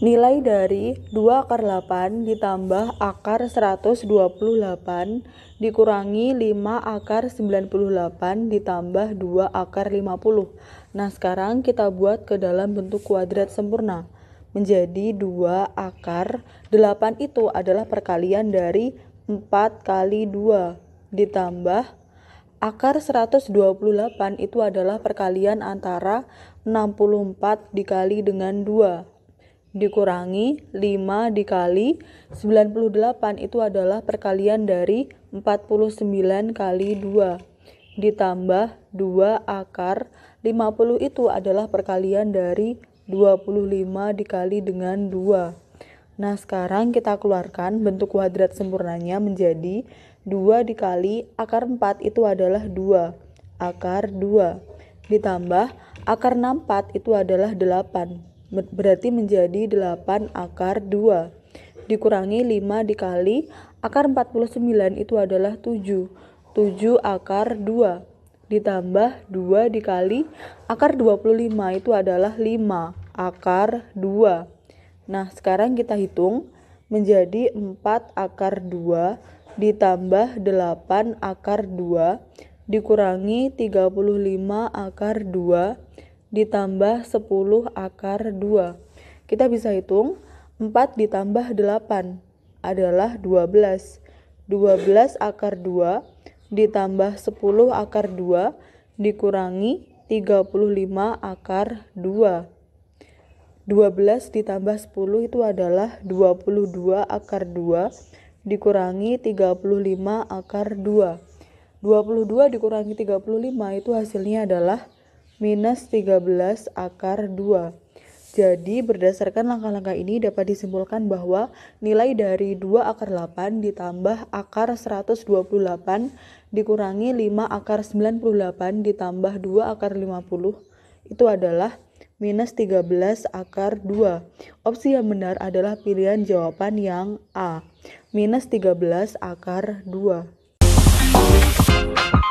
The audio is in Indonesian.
Nilai dari 2 akar 8 ditambah akar 128 dikurangi 5 akar 98 ditambah 2 akar 50. Nah sekarang kita buat ke dalam bentuk kuadrat sempurna. Menjadi 2 akar 8 itu adalah perkalian dari 4 kali 2 ditambah akar 128 itu adalah perkalian antara 64 dikali dengan 2 dikurangi 5 dikali 98 itu adalah perkalian dari 49 kali 2 ditambah 2 akar 50 itu adalah perkalian dari 25 dikali dengan 2 nah sekarang kita keluarkan bentuk kuadrat sempurnanya menjadi 2 dikali akar 4 itu adalah 2 akar 2 ditambah akar 64 itu adalah 8 berarti menjadi 8 akar 2 dikurangi 5 dikali akar 49 itu adalah 7 7 akar 2 ditambah 2 dikali akar 25 itu adalah 5 akar 2 nah sekarang kita hitung menjadi 4 akar 2 ditambah 8 akar 2 dikurangi 35 akar 2 ditambah 10 akar 2. Kita bisa hitung 4 ditambah 8 adalah 12. 12 akar 2 ditambah 10 akar 2 dikurangi 35 akar 2. 12 ditambah 10 itu adalah 22 akar 2 dikurangi 35 akar 2. 22 dikurangi 35 itu hasilnya adalah minus 13 akar 2. Jadi, berdasarkan langkah-langkah ini dapat disimpulkan bahwa nilai dari 2 akar 8 ditambah akar 128 dikurangi 5 akar 98 ditambah 2 akar 50 itu adalah minus 13 akar 2. Opsi yang benar adalah pilihan jawaban yang A, minus 13 akar 2.